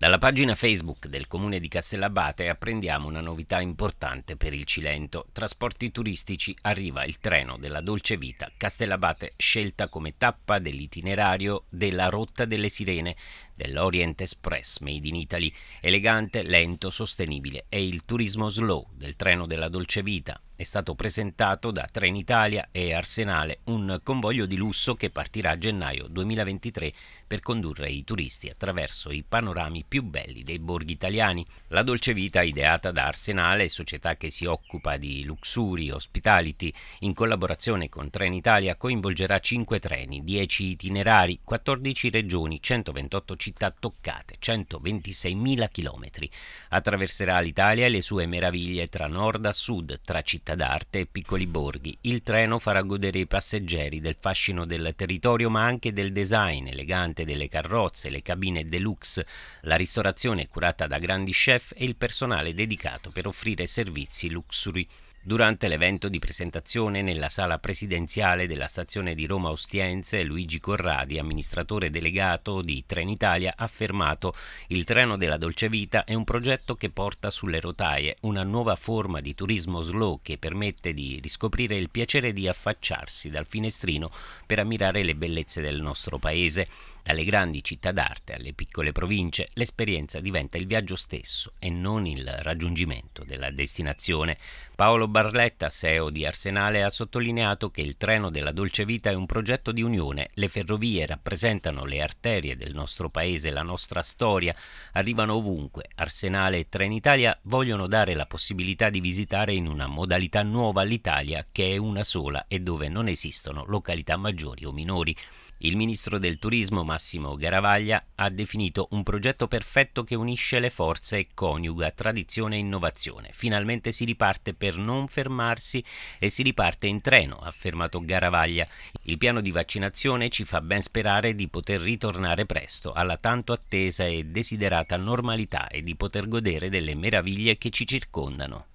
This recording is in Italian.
Dalla pagina Facebook del comune di Castellabate apprendiamo una novità importante per il Cilento. Trasporti turistici arriva il treno della Dolce Vita Castellabate scelta come tappa dell'itinerario della Rotta delle Sirene dell'Orient Express Made in Italy. Elegante, lento, sostenibile è il turismo slow del treno della Dolce Vita, è stato presentato da Trenitalia e Arsenale un convoglio di lusso che partirà a gennaio 2023 per condurre i turisti attraverso i panorami più belli dei borghi italiani. La Dolce Vita, ideata da Arsenale, società che si occupa di luxuri, hospitality, in collaborazione con Trenitalia coinvolgerà 5 treni, 10 itinerari, 14 regioni, 128 città toccate, 126.000 km. Attraverserà l'Italia e le sue meraviglie tra nord a sud, tra città città d'arte e piccoli borghi, il treno farà godere i passeggeri del fascino del territorio ma anche del design elegante delle carrozze, le cabine deluxe, la ristorazione curata da grandi chef e il personale dedicato per offrire servizi luxuri. Durante l'evento di presentazione nella sala presidenziale della stazione di Roma Ostiense, Luigi Corradi, amministratore delegato di Trenitalia, ha affermato il treno della dolce vita è un progetto che porta sulle rotaie una nuova forma di turismo slow che permette di riscoprire il piacere di affacciarsi dal finestrino per ammirare le bellezze del nostro paese. Dalle grandi città d'arte alle piccole province, l'esperienza diventa il viaggio stesso e non il raggiungimento della destinazione. Paolo Barletta, CEO di Arsenale, ha sottolineato che il treno della dolce vita è un progetto di unione. Le ferrovie rappresentano le arterie del nostro paese, la nostra storia, arrivano ovunque. Arsenale e Trenitalia vogliono dare la possibilità di visitare in una modalità nuova l'Italia che è una sola e dove non esistono località maggiori o minori. Il ministro del turismo Massimo Garavaglia ha definito un progetto perfetto che unisce le forze e coniuga tradizione e innovazione. Finalmente si riparte per non non fermarsi e si riparte in treno, ha affermato Garavaglia. Il piano di vaccinazione ci fa ben sperare di poter ritornare presto alla tanto attesa e desiderata normalità e di poter godere delle meraviglie che ci circondano.